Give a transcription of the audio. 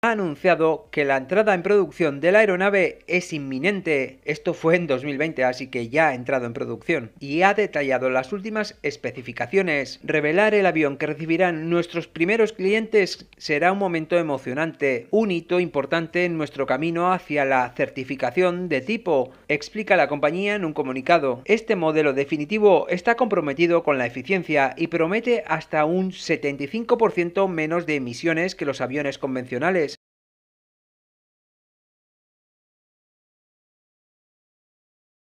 ha anunciado que la entrada en producción de la aeronave es inminente. Esto fue en 2020, así que ya ha entrado en producción. Y ha detallado las últimas especificaciones. Revelar el avión que recibirán nuestros primeros clientes será un momento emocionante, un hito importante en nuestro camino hacia la certificación de tipo, explica la compañía en un comunicado. Este modelo definitivo está comprometido con la eficiencia y promete hasta un 75% menos de emisiones que los aviones convencionales